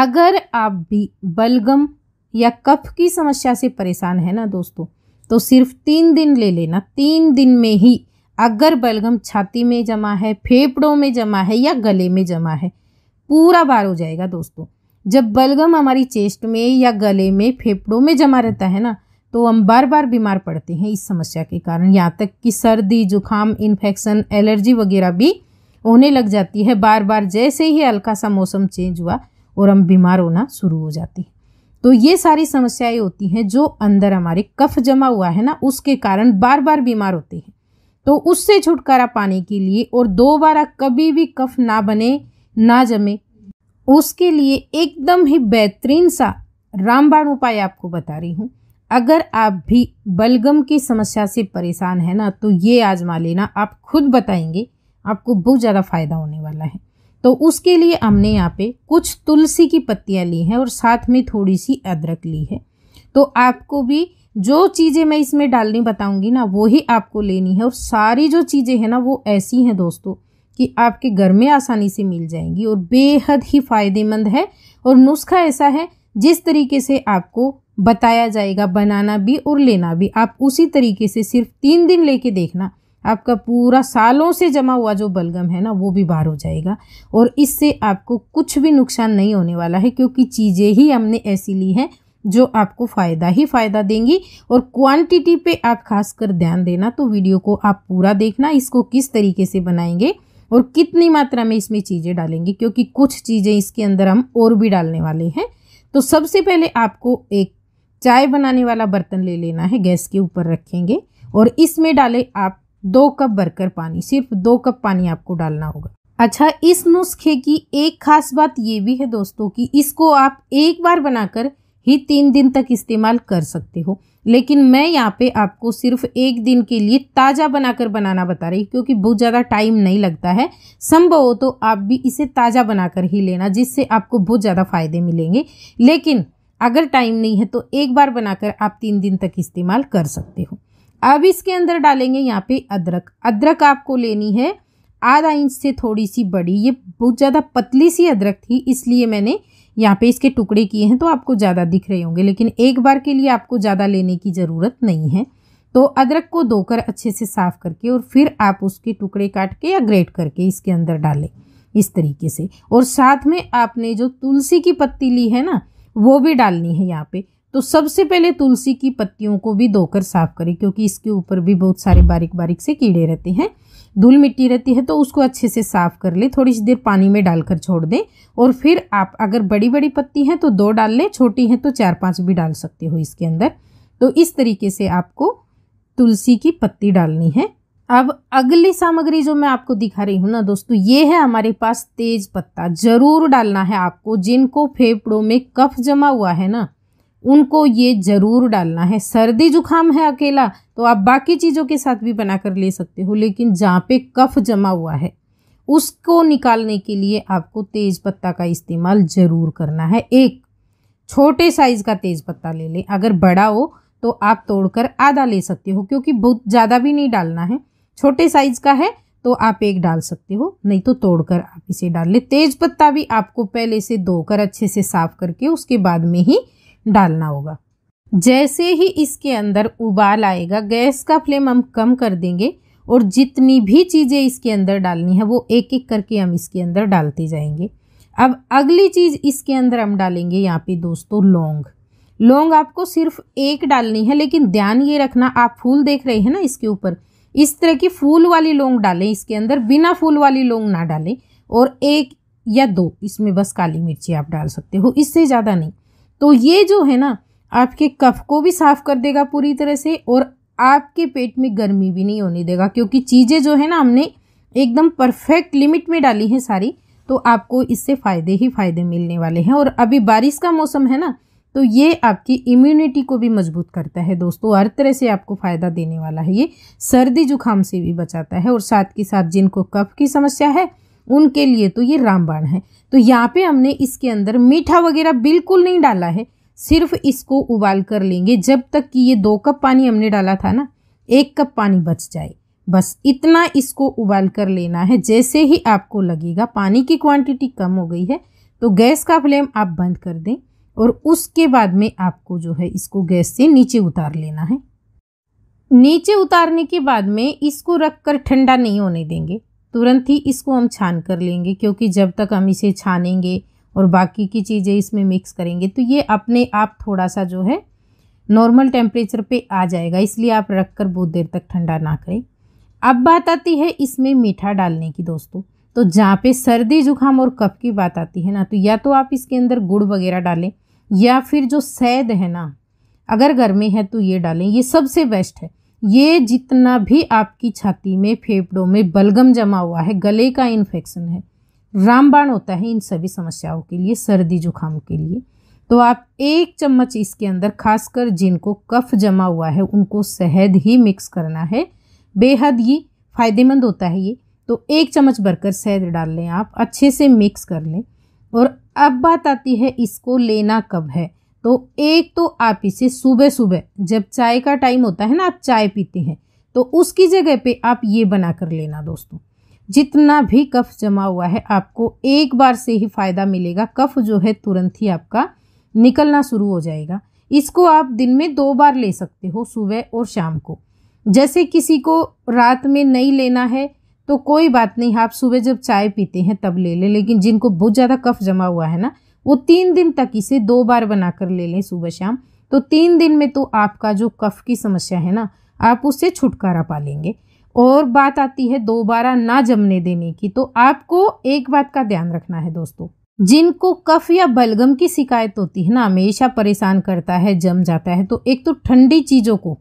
अगर आप भी बलगम या कफ की समस्या से परेशान है ना दोस्तों तो सिर्फ तीन दिन ले लेना तीन दिन में ही अगर बलगम छाती में जमा है फेफड़ों में जमा है या गले में जमा है पूरा बार हो जाएगा दोस्तों जब बलगम हमारी चेस्ट में या गले में फेफड़ों में जमा रहता है ना तो हम बार बार बीमार पड़ते हैं इस समस्या के कारण यहाँ तक कि सर्दी जुखाम इन्फेक्शन एलर्जी वगैरह भी होने लग जाती है बार बार जैसे ही हल्का सा मौसम चेंज हुआ और हम बीमार होना शुरू हो जाते हैं तो ये सारी समस्याएं होती हैं जो अंदर हमारे कफ जमा हुआ है ना उसके कारण बार बार बीमार होते हैं तो उससे छुटकारा पाने के लिए और दोबारा कभी भी कफ ना बने ना जमे उसके लिए एकदम ही बेहतरीन सा रामबाण उपाय आपको बता रही हूँ अगर आप भी बलगम की समस्या से परेशान है ना तो ये आजमा लेना आप खुद बताएंगे आपको बहुत ज़्यादा फ़ायदा होने वाला है तो उसके लिए हमने यहाँ पे कुछ तुलसी की पत्तियाँ ली हैं और साथ में थोड़ी सी अदरक ली है तो आपको भी जो चीज़ें मैं इसमें डालनी बताऊंगी ना वो ही आपको लेनी है और सारी जो चीज़ें हैं ना वो ऐसी हैं दोस्तों कि आपके घर में आसानी से मिल जाएंगी और बेहद ही फ़ायदेमंद है और नुस्खा ऐसा है जिस तरीके से आपको बताया जाएगा बनाना भी और लेना भी आप उसी तरीके से सिर्फ तीन दिन लेके देखना आपका पूरा सालों से जमा हुआ जो बलगम है ना वो भी बाहर हो जाएगा और इससे आपको कुछ भी नुकसान नहीं होने वाला है क्योंकि चीज़ें ही हमने ऐसी ली हैं जो आपको फ़ायदा ही फ़ायदा देंगी और क्वांटिटी पे आप खासकर ध्यान देना तो वीडियो को आप पूरा देखना इसको किस तरीके से बनाएंगे और कितनी मात्रा में इसमें चीज़ें डालेंगे क्योंकि कुछ चीज़ें इसके अंदर हम और भी डालने वाले हैं तो सबसे पहले आपको एक चाय बनाने वाला बर्तन ले लेना है गैस के ऊपर रखेंगे और इसमें डाले आप दो कप भरकर पानी सिर्फ दो कप पानी आपको डालना होगा अच्छा इस नुस्खे की एक खास बात ये भी है दोस्तों कि इसको आप एक बार बनाकर ही तीन दिन तक इस्तेमाल कर सकते हो लेकिन मैं यहाँ पे आपको सिर्फ एक दिन के लिए ताज़ा बनाकर बनाना बता रही क्योंकि बहुत ज़्यादा टाइम नहीं लगता है संभव हो तो आप भी इसे ताज़ा बनाकर ही लेना जिससे आपको बहुत ज़्यादा फ़ायदे मिलेंगे लेकिन अगर टाइम नहीं है तो एक बार बनाकर आप तीन दिन तक इस्तेमाल कर सकते हो अब इसके अंदर डालेंगे यहाँ पे अदरक अदरक आपको लेनी है आधा इंच से थोड़ी सी बड़ी ये बहुत ज़्यादा पतली सी अदरक थी इसलिए मैंने यहाँ पे इसके टुकड़े किए हैं तो आपको ज़्यादा दिख रहे होंगे लेकिन एक बार के लिए आपको ज़्यादा लेने की ज़रूरत नहीं है तो अदरक को धोकर अच्छे से साफ़ करके और फिर आप उसके टुकड़े काट के या ग्रेट करके इसके अंदर डालें इस तरीके से और साथ में आपने जो तुलसी की पत्ती ली है ना वो भी डालनी है यहाँ पे तो सबसे पहले तुलसी की पत्तियों को भी धोकर साफ करें क्योंकि इसके ऊपर भी बहुत सारे बारीक बारीक से कीड़े रहते हैं धूल मिट्टी रहती है तो उसको अच्छे से साफ कर ले थोड़ी सी देर पानी में डालकर छोड़ दें और फिर आप अगर बड़ी बड़ी पत्ती हैं तो दो डाल लें छोटी हैं तो चार पाँच भी डाल सकते हो इसके अंदर तो इस तरीके से आपको तुलसी की पत्ती डालनी है अब अगली सामग्री जो मैं आपको दिखा रही हूँ ना दोस्तों ये है हमारे पास तेज पत्ता जरूर डालना है आपको जिनको फेफड़ों में कफ जमा हुआ है ना उनको ये ज़रूर डालना है सर्दी जुखाम है अकेला तो आप बाकी चीज़ों के साथ भी बना कर ले सकते हो लेकिन जहाँ पे कफ जमा हुआ है उसको निकालने के लिए आपको तेज़ पत्ता का इस्तेमाल ज़रूर करना है एक छोटे साइज़ का तेज़ पत्ता ले लें अगर बड़ा हो तो आप तोड़कर आधा ले सकते हो क्योंकि बहुत ज़्यादा भी नहीं डालना है छोटे साइज़ का है तो आप एक डाल सकते हो नहीं तो तोड़कर आप इसे डाल लें तेज पत्ता भी आपको पहले से धोकर अच्छे से साफ करके उसके बाद में ही डालना होगा जैसे ही इसके अंदर उबाल आएगा गैस का फ्लेम हम कम कर देंगे और जितनी भी चीज़ें इसके अंदर डालनी है वो एक एक करके हम इसके अंदर डालते जाएंगे अब अगली चीज़ इसके अंदर हम डालेंगे यहाँ पे दोस्तों लौंग लौंग आपको सिर्फ एक डालनी है लेकिन ध्यान ये रखना आप फूल देख रहे हैं ना इसके ऊपर इस तरह की फूल वाली लौंग डालें इसके अंदर बिना फूल वाली लौंग ना डालें और एक या दो इसमें बस काली मिर्ची आप डाल सकते हो इससे ज़्यादा नहीं तो ये जो है ना आपके कफ को भी साफ कर देगा पूरी तरह से और आपके पेट में गर्मी भी नहीं होने देगा क्योंकि चीज़ें जो है ना हमने एकदम परफेक्ट लिमिट में डाली हैं सारी तो आपको इससे फ़ायदे ही फ़ायदे मिलने वाले हैं और अभी बारिश का मौसम है ना तो ये आपकी इम्यूनिटी को भी मजबूत करता है दोस्तों हर तरह से आपको फ़ायदा देने वाला है ये सर्दी जुकाम से भी बचाता है और साथ के साथ जिनको कफ की समस्या है उनके लिए तो ये रामबाण है तो यहाँ पे हमने इसके अंदर मीठा वगैरह बिल्कुल नहीं डाला है सिर्फ इसको उबाल कर लेंगे जब तक कि ये दो कप पानी हमने डाला था ना एक कप पानी बच जाए बस इतना इसको उबाल कर लेना है जैसे ही आपको लगेगा पानी की क्वांटिटी कम हो गई है तो गैस का फ्लेम आप बंद कर दें और उसके बाद में आपको जो है इसको गैस से नीचे उतार लेना है नीचे उतारने के बाद में इसको रख कर ठंडा नहीं होने देंगे तुरंत ही इसको हम छान कर लेंगे क्योंकि जब तक हम इसे छानेंगे और बाकी की चीज़ें इसमें मिक्स करेंगे तो ये अपने आप थोड़ा सा जो है नॉर्मल टेम्परेचर पे आ जाएगा इसलिए आप रख कर बहुत देर तक ठंडा ना करें अब बात आती है इसमें मीठा डालने की दोस्तों तो जहाँ पे सर्दी जुकाम और कफ की बात आती है ना तो या तो आप इसके अंदर गुड़ वगैरह डालें या फिर जो सैद है ना अगर घर में है तो ये डालें ये सबसे बेस्ट है ये जितना भी आपकी छाती में फेफड़ों में बलगम जमा हुआ है गले का इन्फेक्शन है रामबाण होता है इन सभी समस्याओं के लिए सर्दी जुकाम के लिए तो आप एक चम्मच इसके अंदर खासकर जिनको कफ जमा हुआ है उनको शहद ही मिक्स करना है बेहद ही फ़ायदेमंद होता है ये तो एक चम्मच भरकर शहद डाल लें आप अच्छे से मिक्स कर लें और अब बात आती है इसको लेना कब है तो एक तो आप इसे सुबह सुबह जब चाय का टाइम होता है ना आप चाय पीते हैं तो उसकी जगह पे आप ये बना कर लेना दोस्तों जितना भी कफ जमा हुआ है आपको एक बार से ही फ़ायदा मिलेगा कफ जो है तुरंत ही आपका निकलना शुरू हो जाएगा इसको आप दिन में दो बार ले सकते हो सुबह और शाम को जैसे किसी को रात में नहीं लेना है तो कोई बात नहीं आप सुबह जब चाय पीते हैं तब ले लें लेकिन जिनको बहुत ज़्यादा कफ जमा हुआ है ना वो तीन दिन तक इसे दो बार बनाकर ले लें सुबह शाम तो तीन दिन में तो आपका जो कफ की समस्या है ना आप उससे छुटकारा पा लेंगे और बात आती है दोबारा ना जमने देने की तो आपको एक बात का ध्यान रखना है दोस्तों जिनको कफ या बलगम की शिकायत होती है ना हमेशा परेशान करता है जम जाता है तो एक तो ठंडी चीज़ों को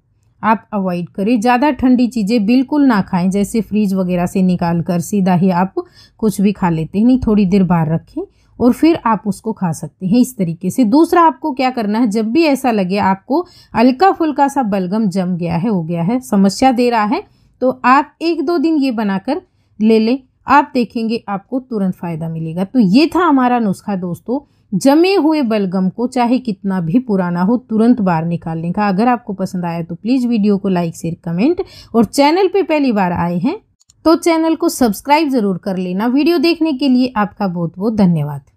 आप अवॉइड करें ज़्यादा ठंडी चीज़ें बिल्कुल ना खाएं जैसे फ्रिज वगैरह से निकाल कर सीधा ही आप कुछ भी खा लेते हैं नहीं थोड़ी देर बाहर रखें और फिर आप उसको खा सकते हैं इस तरीके से दूसरा आपको क्या करना है जब भी ऐसा लगे आपको हल्का फुल्का सा बलगम जम गया है हो गया है समस्या दे रहा है तो आप एक दो दिन ये बनाकर ले लें आप देखेंगे आपको तुरंत फ़ायदा मिलेगा तो ये था हमारा नुस्खा दोस्तों जमे हुए बलगम को चाहे कितना भी पुराना हो तुरंत बाहर निकालने का अगर आपको पसंद आया तो प्लीज़ वीडियो को लाइक शेयर कमेंट और चैनल पे पहली बार आए हैं तो चैनल को सब्सक्राइब ज़रूर कर लेना वीडियो देखने के लिए आपका बहुत बहुत धन्यवाद